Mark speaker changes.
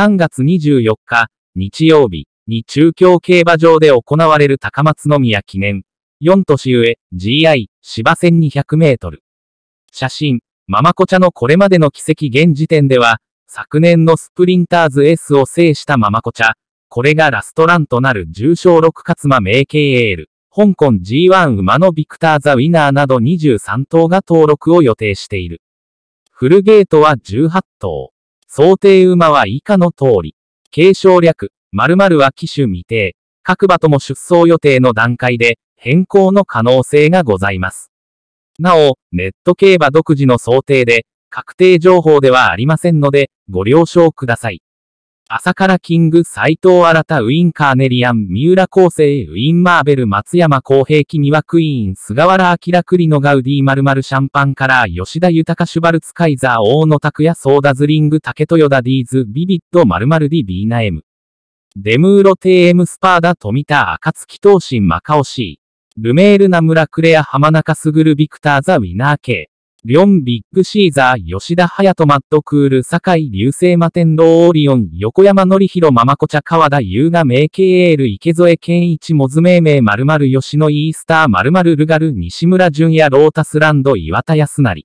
Speaker 1: 3月24日、日曜日に中京競馬場で行われる高松宮記念、4年上、GI、芝線200メートル。写真、ママコチャのこれまでの奇跡現時点では、昨年のスプリンターズ S を制したママコチャ、これがラストランとなる重賞6勝馬名 KL、香港 G1 馬のビクターザ・ウィナーなど23頭が登録を予定している。フルゲートは18頭。想定馬は以下の通り。継承略、〇〇は機種未定。各馬とも出走予定の段階で、変更の可能性がございます。なお、ネット競馬独自の想定で、確定情報ではありませんので、ご了承ください。朝からキング、斎藤新ウィンカーネリアン、三浦康生、ウィンマーベル、松山公平君はクイーン、菅原明栗野ガウディ〇〇シャンパンカラー、吉田豊シュバルツカイザー、大野拓也、ソーダズリング、竹豊田ディーズ、ビビッド〇〇ディビーナエム。デムーロテームスパーダ、富田、暁シンマカオシー。ルメールナムラクレア、浜中すぐるビクターザ、ウィナー系。リョンビッグシーザー吉田隼人マットクール酒井流星摩天堂オリオン横山のりひろママコチャ川田優雅名経エール池添健一モズ命名〇〇吉野イースター〇〇ルガル西村淳也ロータスランド岩田康成